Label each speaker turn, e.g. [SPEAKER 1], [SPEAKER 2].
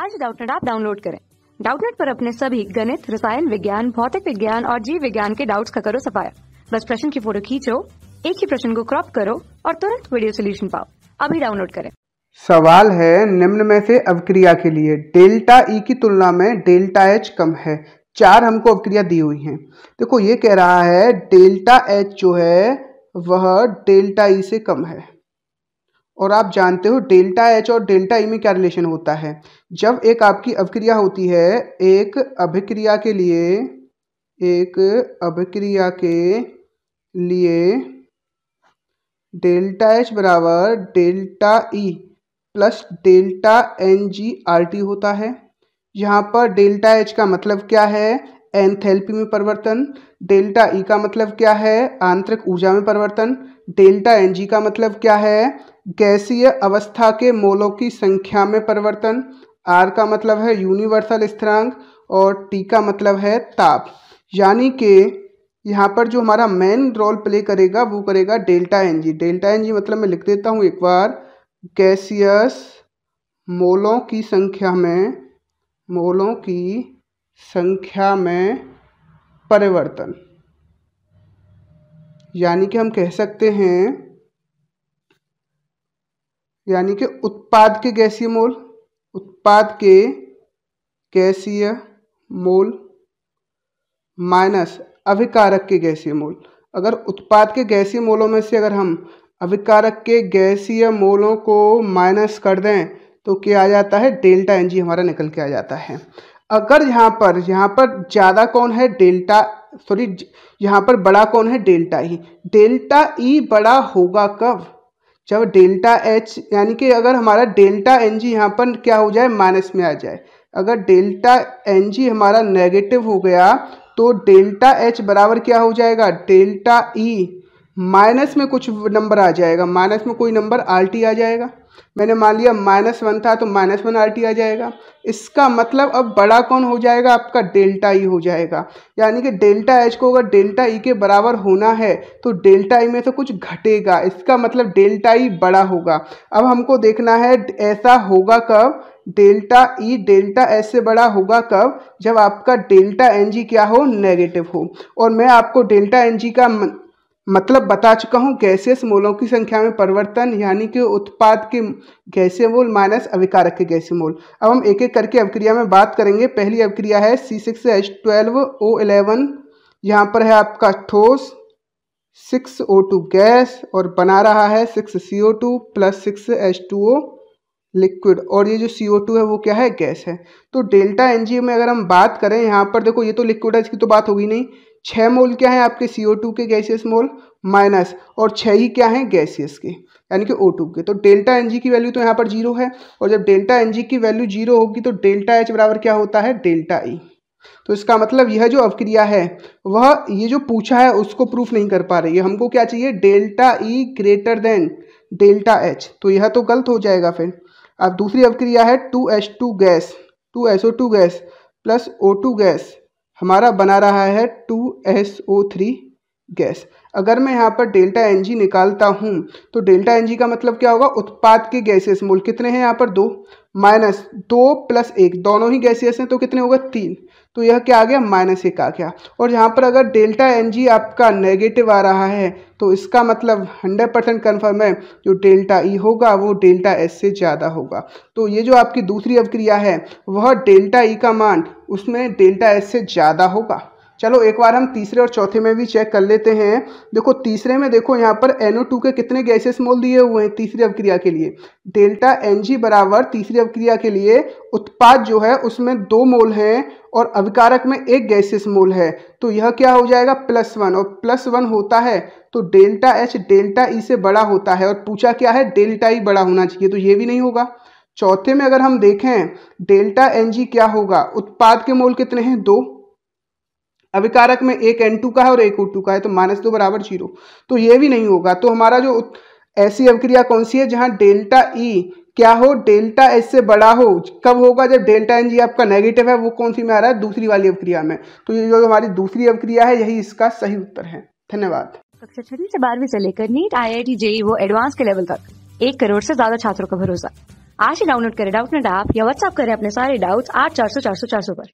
[SPEAKER 1] आज डाउटनेट आप डाउनलोड करें डाउटनेट पर अपने सभी गणित रसायन विज्ञान भौतिक विज्ञान और जीव विज्ञान के डाउट्स का करो सफाया बस प्रश्न की फोटो खींचो एक ही प्रश्न को क्रॉप करो और तुरंत वीडियो सोल्यूशन पाओ अभी डाउनलोड करें सवाल है निम्न में से अवक्रिया के लिए डेल्टा ई e की तुलना में डेल्टा एच कम है चार हमको अवक्रिया दी हुई है देखो ये कह रहा है डेल्टा एच जो है वह डेल्टा ई e से कम है और आप जानते हो डेल्टा एच और डेल्टा ई e में क्या रिलेशन होता है जब एक आपकी अभिक्रिया होती है एक अभिक्रिया के लिए एक अभिक्रिया के लिए डेल्टा एच बराबर delta E e plus delta N G R T होता है यहाँ पर डेल्टा एच का मतलब क्या है एंथैल्पी में परिवर्तन डेल्टा ई e का मतलब क्या है आंतरिक ऊर्जा में परिवर्तन डेल्टा एन जी का मतलब क्या है गैसीय अवस्था के मोलों की संख्या में परिवर्तन आर का मतलब है यूनिवर्सल स्थिरांक और टी का मतलब है ताप यानी कि यहाँ पर जो हमारा मेन रोल प्ले करेगा वो करेगा delta N G delta N G मतलब मैं लिख देता हूँ एक बार गैसियस मोलों की संख्या में मोलों की संख्या में परिवर्तन यानी कि हम कह सकते हैं यानी कि उत्पाद के गैसीय मोल उत्पाद के गैसीय मोल माइनस अभिकारक के गैसीय मोल अगर उत्पाद के गैसीय मोलों में से अगर हम अभिकारक के गैसीय मोलों को माइनस कर दें तो क्या आ जाता है डेल्टा एन जी हमारा निकल के आ जाता है अगर यहाँ पर यहाँ पर ज़्यादा कौन है डेल्टा सॉरी यहाँ पर बड़ा कौन है डेल्टा ही डेल्टा ई बड़ा होगा कब जब डेल्टा एच यानी कि अगर हमारा डेल्टा एन जी यहाँ पर क्या हो जाए माइनस में आ जाए अगर डेल्टा एन जी हमारा नेगेटिव हो गया तो डेल्टा एच बराबर क्या हो जाएगा डेल्टा ई e। माइनस में कुछ नंबर आ जाएगा माइनस में कोई नंबर आल्टी आ जाएगा मैंने मान लिया माइनस वन था तो माइनस वन आर टी आ जाएगा इसका मतलब अब बड़ा कौन हो जाएगा आपका डेल्टा ई हो जाएगा यानी कि डेल्टा एच को अगर डेल्टा ई के बराबर होना है तो डेल्टा ई में से कुछ घटेगा इसका मतलब डेल्टा ई बड़ा होगा अब हमको देखना है ऐसा होगा कब डेल्टा ई डेल्टा एस से बड़ा होगा कब जब आपका डेल्टा एन जी क्या हो नेगेटिव हो और मैं आपको डेल्टा एन जी का मतलब बता चुका हूँ गैसेस मोलों की संख्या में परिवर्तन यानी कि उत्पाद के गैसीय मोल माइनस अविकारक के गैसीय मोल अब हम एक एक करके अवक्रिया में बात करेंगे पहली अवक्रिया है C six H twelve O eleven यहाँ पर है आपका ठोस सिक्स ओ टू गैस और बना रहा है six C O two plus six H two O liquid और ये जो सी ओ टू है वो क्या है गैस है तो डेल्टा एन जी में अगर हम बात करें यहाँ पर देखो ये तो लिक्विड है इसकी तो बात होगी नहीं छः मोल क्या है आपके सी ओ टू के गैसियस मोल माइनस और छः ही क्या है गैसियस के यानी कि ओ टू के तो डेल्टा एन जी की वैल्यू तो यहाँ पर जीरो है और जब डेल्टा एन जी की वैल्यू जीरो होगी तो डेल्टा एच बराबर क्या होता है डेल्टा ई e। तो इसका मतलब यह जो अवक्रिया है वह ये जो पूछा है उसको प्रूफ नहीं कर पा रही है हमको क्या चाहिए delta E greater than delta H तो यह तो गलत हो जाएगा फिर अब दूसरी अवक्रिया है two H two gas two S O two gas plus O two gas हमारा बना रहा है two S O three gas अगर मैं यहाँ पर डेल्टा एन जी निकालता हूँ तो डेल्टा एन जी का मतलब क्या होगा उत्पाद के गैसेस मोल कितने हैं यहाँ पर दो माइनस दो प्लस एक दोनों ही गैसेस हैं तो कितने होगा तीन तो यह क्या आ गया माइनस एक आ गया और यहाँ पर अगर डेल्टा एन जी आपका नेगेटिव आ रहा है तो इसका मतलब हंड्रेड परसेंट कन्फर्म है जो डेल्टा ई e होगा वो डेल्टा एस से ज़्यादा होगा तो ये जो आपकी दूसरी अवक्रिया है वह डेल्टा ई e का मान उसमें डेल्टा एस से ज़्यादा होगा चलो एक बार हम तीसरे और चौथे में भी चेक कर लेते हैं देखो तीसरे में देखो यहाँ पर टू के कितने गैसेस मोल दिए हुए हैं तीसरी अवक्रिया के लिए डेल्टा Ng बराबर तीसरी अवक्रिया के लिए उत्पाद जो है उसमें दो मोल हैं और अविकारक में एक गैसेस मोल है तो यह क्या हो जाएगा प्लस वन और प्लस वन होता है तो delta H delta E e से बड़ा होता है और पूछा क्या है डेल्टा ई e बड़ा होना चाहिए तो ये भी नहीं होगा चौथे में अगर हम देखें डेल्टा एन जी क्या होगा उत्पाद के मोल कितने हैं दो अभिकारक में एक एन टू का है और एक ओ टू का है तो माइनस दो बराबर जीरो तो ये भी नहीं होगा तो हमारा जो ऐसी अभिक्रिया कौन सी है जहाँ डेल्टा ई e क्या हो डेल्टा एस से बड़ा हो कब होगा जब डेल्टा एन जी आपका नेगेटिव है वो कौन सी में आ रहा है दूसरी वाली अभिक्रिया में तो ये जो हमारी दूसरी अभिक्रिया है यही इसका सही उत्तर है धन्यवाद कक्षा छठी से बारहवीं से लेकर NEET I I T JEE वो एडवांस के लेवल तक एक करोड़ से ज्यादा छात्रों का भरोसा आज ही डाउनलोड करें डाउट नेट ऐप या व्हाट्सअप करें अपने सारे डाउट्स आठ चार सौ चार सौ चार सौ पर